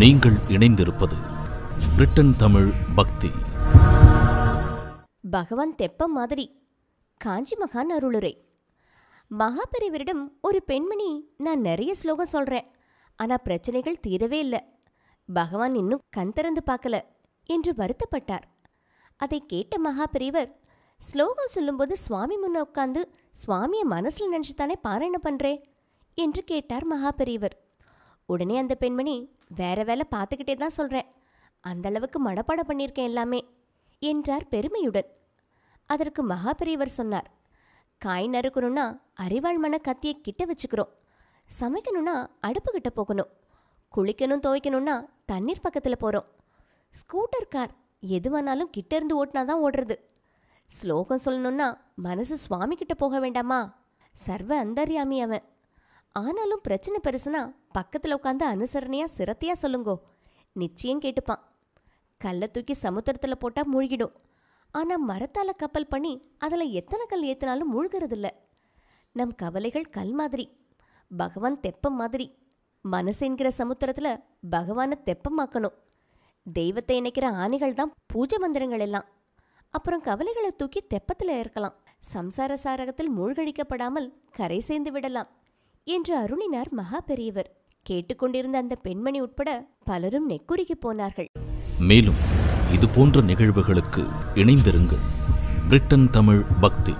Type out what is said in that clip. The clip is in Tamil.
நீங்கள் இணைந்திருப்பது பிரிட்டன் தமிழ் பக்தி பகவான் தெப்ப மாதிரி காஞ்சி மகான் அருளுரை மகாபெரிவரிடம் ஒரு பெண்மணி நான் நிறைய ஸ்லோகம் சொல்கிறேன் ஆனால் பிரச்சனைகள் தீரவே இல்லை பகவான் இன்னும் கண் திறந்து பார்க்கல என்று வருத்தப்பட்டார் அதை கேட்ட மகாபரிவர் ஸ்லோகம் சொல்லும்போது சுவாமி முன்ன உட்காந்து சுவாமியை மனசில் நினச்சி தானே பாராயணம் பண்ணுறேன் என்று கேட்டார் மகாபெரிவர் உடனே அந்த பெண்மணி வேற வேலை பார்த்துக்கிட்டே தான் சொல்கிறேன் அந்தளவுக்கு மனப்பாடம் பண்ணியிருக்கேன் எல்லாமே என்றார் பெருமையுடன் அதற்கு மகாபெரியவர் சொன்னார் காய் நறுக்கணும்னா அறிவாள் மன கத்தியை கிட்ட வச்சுக்கிறோம் சமைக்கணும்னா அடுப்புக்கிட்ட போகணும் குளிக்கணும் துவைக்கணும்னா தண்ணீர் பக்கத்தில் போகிறோம் ஸ்கூட்டர் கார் எதுவானாலும் கிட்ட இருந்து ஓட்டினா தான் ஓடுறது ஸ்லோகம் சொல்லணும்னா மனசு சுவாமி கிட்ட போக வேண்டாமா சர்வ அந்தர்யாமி அவன் ஆனாலும் பிரச்சனை பெருசுனா பக்கத்தில் உட்காந்து அனுசரணையாக சிரத்தையாக சொல்லுங்கோ நிச்சயம் கேட்டுப்பான் கல்லை தூக்கி சமுத்திரத்தில் போட்டால் மூழ்கிடும் ஆனால் மரத்தால் கப்பல் பண்ணி அதில் எத்தனை கல் ஏற்றினாலும் மூழ்கிறதில்ல நம் கவலைகள் கல் மாதிரி பகவான் தெப்பம் மாதிரி என்கிற சமுத்திரத்தில் பகவானை தெப்பமாக்கணும் தெய்வத்தை இணைக்கிற ஆணைகள் தான் பூஜை மந்திரங்கள் எல்லாம் அப்புறம் கவலைகளை தூக்கி தெப்பத்தில் இருக்கலாம் சம்சார சாரகத்தில் மூழ்கழிக்கப்படாமல் கரை சேர்ந்து விடலாம் என்று அருணினார் மகா பெரியவர் கேட்டுக்கொண்டிருந்த அந்த பெண்மணி உட்பட பலரும் நெக்குருகி போனார்கள் மேலும் இது போன்ற நிகழ்வுகளுக்கு இணைந்திருங்கள் பிரிட்டன் தமிழ் பக்தி